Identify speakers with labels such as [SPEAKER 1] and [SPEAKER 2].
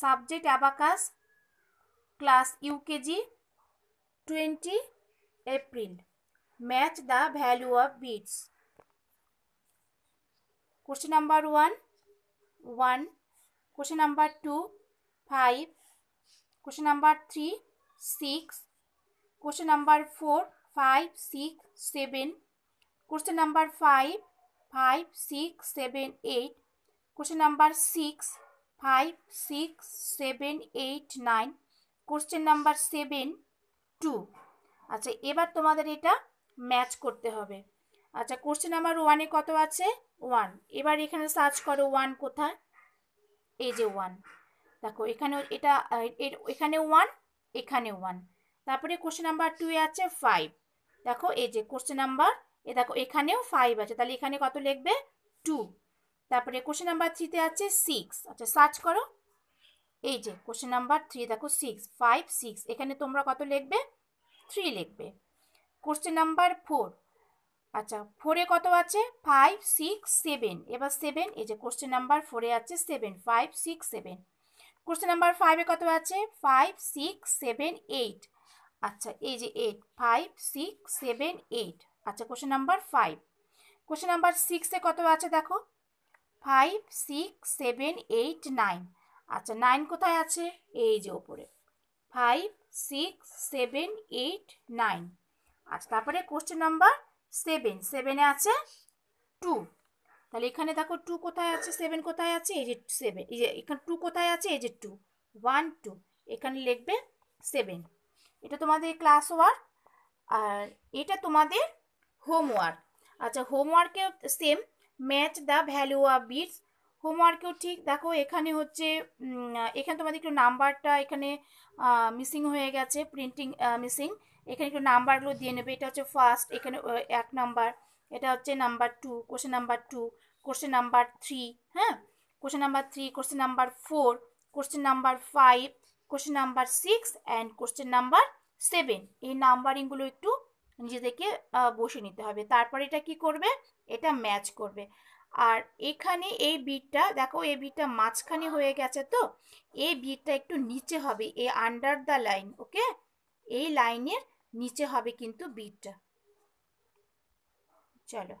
[SPEAKER 1] subject abacus class UKG twenty April match the value of beads question number one one question number two five question number three six question number four five six seven question number five five six seven eight question number six five six seven eight nine question number seven two আচ্ছা এবার তোমাদের এটা match করতে হবে আচ্ছা question number ওয়ানে কত আছে ওয়ান এবার এখানে সার্চ করো ওয়ান কোথায় এই যে ওয়ান দেখো এখানে এটা এখানে ওয়ান এখানে ওয়ান তারপরে কোশ্চেন নাম্বার টুয়ে আছে ফাইভ দেখো এই যে কোশ্চেন নাম্বার এ দেখো এখানেও ফাইভ আছে তাহলে এখানে কত লিখবে টু তারপরে কোশ্চেন নাম্বার থ্রিতে আছে সিক্স আচ্ছা সার্চ করো এই যে কোশ্চেন নাম্বার থ্রি দেখো সিক্স ফাইভ সিক্স এখানে তোমরা কত লিখবে থ্রি লিখবে কোশ্চেন নাম্বার ফোর আচ্ছা ফোরে কত আছে ফাইভ সিক্স সেভেন এবার সেভেন এই যে কোশ্চেন নাম্বার ফোরে আছে seven five six seven question number ফাইভে কত আছে ফাইভ সিক্স সেভেন এইট আচ্ছা এই যে eight five six seven eight আচ্ছা question number five question number সিক্সে কত আছে দেখো five six seven eight nine আচ্ছা নাইন কোথায় আছে এই যে ওপরে five six seven eight nine আচ্ছা তারপরে কোশ্চেন নাম্বার সেভেন সেভেনে আছে টু তাহলে এখানে দেখো টু কোথায় আছে সেভেন কোথায় আছে এই যে সেভেন এই যে এখানে টু কোথায় আছে এই যে টু ওয়ান টু এখানে লিখবে সেভেন এটা তোমাদের ক্লাস ওয়ার্ক আর এটা তোমাদের হোমওয়ার্ক আচ্ছা হোমওয়ার্কে same match the value of beads হোমওয়ার্কেও ঠিক দেখো এখানে হচ্ছে এখানে তোমাদের একটু নাম্বারটা এখানে মিসিং হয়ে গেছে প্রিন্টিং মিসিং এখানে একটু নাম্বারগুলো দিয়ে নেবে এটা হচ্ছে ফার্স্ট এখানে এক নাম্বার এটা হচ্ছে number two question number two question number three হ্যাঁ question number three question number four question number five question number six and question number seven এই নাম্বারিংগুলো একটু নিজেদেরকে বসে নিতে হবে তারপর এটা কি করবে এটা ম্যাচ করবে আর এখানে এই বিটটা দেখো এই বিটটা মাঝখানে হয়ে গেছে তো এই বিটটা একটু নিচে হবে এই আন্ডার দ্য লাইন ওকে এই লাইনের নিচে হবে কিন্তু বিটটা চলো